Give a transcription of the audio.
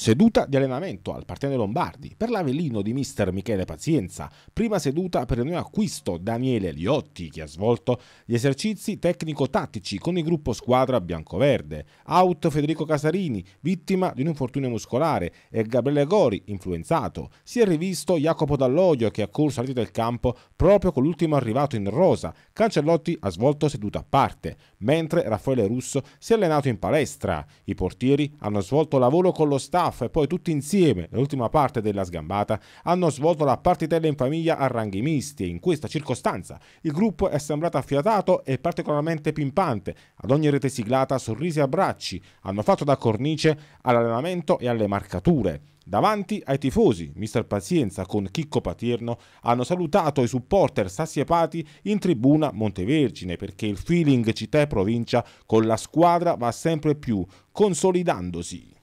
Seduta di allenamento al Partene Lombardi per l'Avellino di mister Michele Pazienza. Prima seduta per il mio acquisto Daniele Liotti che ha svolto gli esercizi tecnico-tattici con il gruppo squadra bianco-verde. Out Federico Casarini, vittima di un infortunio muscolare e Gabriele Gori, influenzato. Si è rivisto Jacopo Dall'Odio che ha corso all'interno del campo proprio con l'ultimo arrivato in rosa. Cancellotti ha svolto seduta a parte, mentre Raffaele Russo si è allenato in palestra. I portieri hanno svolto lavoro con lo staff staff e poi tutti insieme, nell'ultima parte della sgambata, hanno svolto la partitella in famiglia a ranghi misti e in questa circostanza il gruppo è sembrato affiatato e particolarmente pimpante. Ad ogni rete siglata sorrisi e abbracci hanno fatto da cornice all'allenamento e alle marcature. Davanti ai tifosi, Mr. Pazienza con Chicco Paterno hanno salutato i supporter sassiepati in tribuna Montevergine perché il feeling città e provincia con la squadra va sempre più consolidandosi.